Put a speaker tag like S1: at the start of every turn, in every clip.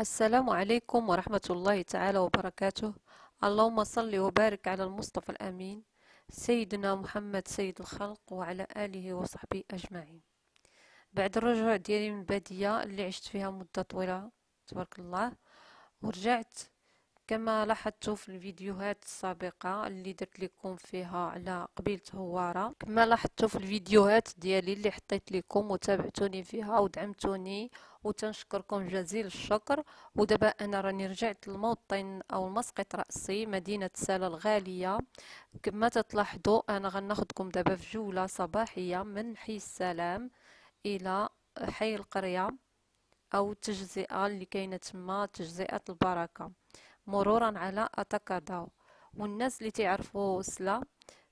S1: السلام عليكم ورحمة الله تعالى وبركاته اللهم صل وبارك على المصطفى الأمين سيدنا محمد سيد الخلق وعلى آله وصحبه أجمعين بعد الرجوع ديالي من بادية اللي عشت فيها مدة طويلة تبارك الله ورجعت كما لاحظتوا في الفيديوهات السابقة اللي درت لكم فيها على قبيلة هوارة كما لاحظتوا في الفيديوهات ديالي اللي حطيت لكم وتابعتوني فيها ودعمتوني وتنشكركم جزيل الشكر ودابا انا راني رجعت للموطن او المسقط راسي مدينه سالا الغاليه كما تلاحظوا انا غناخدكم دابا في جوله صباحيه من حي السلام الى حي القريه او التجزئه اللي كاينه تما تجزئه البركه مرورا على اتاكاداو والناس اللي تعرفوا سلا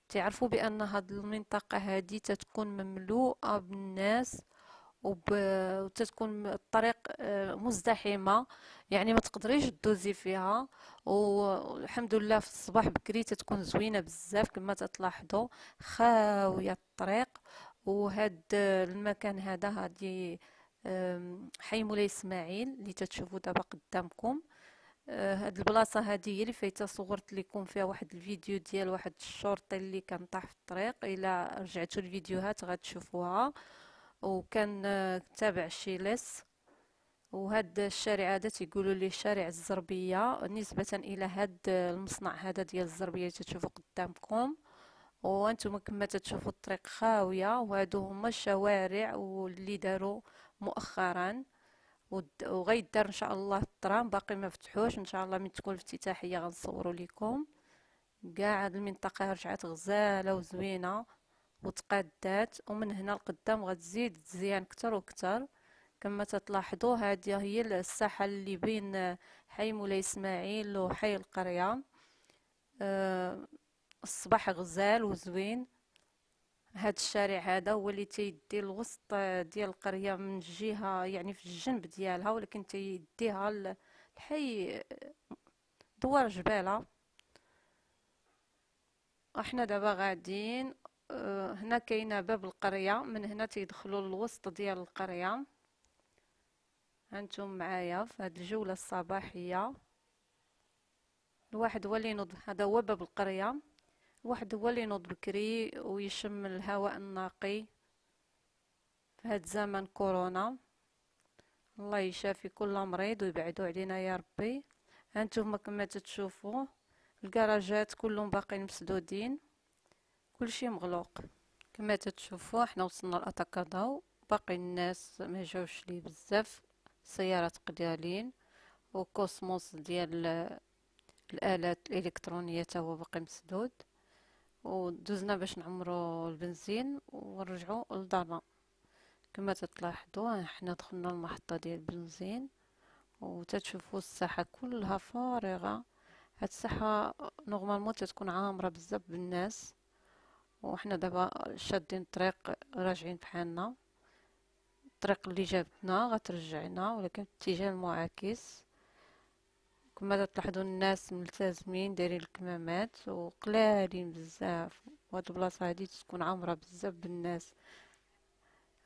S1: تعرفوا بان هاد المنطقه هادي تتكون مملوءه بالناس وب... وتتكون الطريق آه، مزدحمه يعني ما تقدريش دوزي فيها والحمد لله في الصباح بكري تتكون زوينه بزاف كما تلاحظوا خاويه الطريق وهاد آه، المكان هذا هادي حي مولاي اسماعيل اللي تتشوفوا دابا قدامكم آه، هاد البلاصه هادي هي اللي فايته صورت لكم فيها واحد الفيديو ديال واحد الشرطي اللي كان طاح في الطريق الا رجعتوا الفيديوهات غتشوفوها وكان آه، تابع شيلس وهاد الشارع هذا تيقولوا لي شارع الزربيه نسبه الى هاد آه، المصنع هذا ديال الزربيه اللي تشوفوا قدامكم وانتم كما تشوفوا الطريق خاويه وهادو هما الشوارع واللي داروا مؤخرا وغيدار ان شاء الله الترام باقي ما فتحوش ان شاء الله من تكون الافتتاحيه غنصوروا لكم كاع هاد المنطقه رجعت غزاله وزوينه وتقادات ومن هنا لقدام غتزيد تزيان كتر وكتر كما تتلاحظوا هذه هي الساحه اللي بين حي مولاي اسماعيل وحي القريه أه الصباح غزال وزوين هاد الشارع هذا هو اللي تيدي الوسط ديال القريه من جهه يعني في الجنب ديالها ولكن تيديها الحي دوار جباله احنا دابا غاديين آه، هنا كاينه باب القريه من هنا تيدخلوا للوسط ديال القريه هانتم معايا في هاد الجوله الصباحيه الواحد هو اللي هذا هو باب القريه واحد هو اللي ينوض بكري ويشم الهواء النقي في هاد زمن كورونا الله يشافي كل مريض ويبعدو علينا يا ربي هانتوما كما تتشوفوا الكراجات كلهم باقيين مسدودين كلشي مغلوق كما تتشوفوا حنا وصلنا لاتاكاداو باقي الناس ما جاوش لي بزاف سيارات قديالين وكوسموس ديال الالات الالكترونيه تا هو باقي مسدود ودوزنا باش نعمرو البنزين ونرجعو لدارنا كما تتلاحظوا حنا دخلنا المحطه ديال البنزين وتتشوفوا الساحه كلها فارغه هاد الساحه نورمالمون تتكون عامره بزاف بالناس وحنا دابا شادين الطريق راجعين بحالنا الطريق اللي جابتنا غترجعنا ولكن الاتجاه المعاكس كما تلاحظوا الناس ملتزمين دايرين الكمامات وقلالين بزاف وهاد البلاصه هادي تكون عامره بزاف بالناس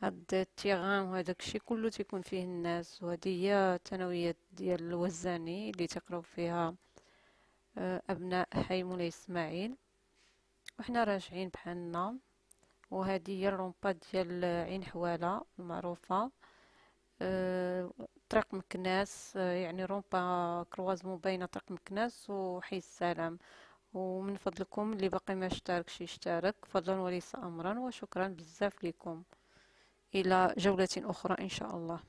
S1: هاد التيغان وهداك الشيء كله تيكون فيه الناس وهادي هي الثانويه ديال الوزاني اللي تقراو فيها آه، ابناء حي مولاي اسماعيل وحنا راجعين بحالنا وهذه هي الرومبا ديال عين حواله المعروفه آه، طريق مكناس آه، يعني رومبا كروازمون بين طريق مكناس وحي السلام ومن فضلكم اللي باقي ما اشتركش يشترك فضلا وليس امرا وشكرا بزاف لكم الى جوله اخرى ان شاء الله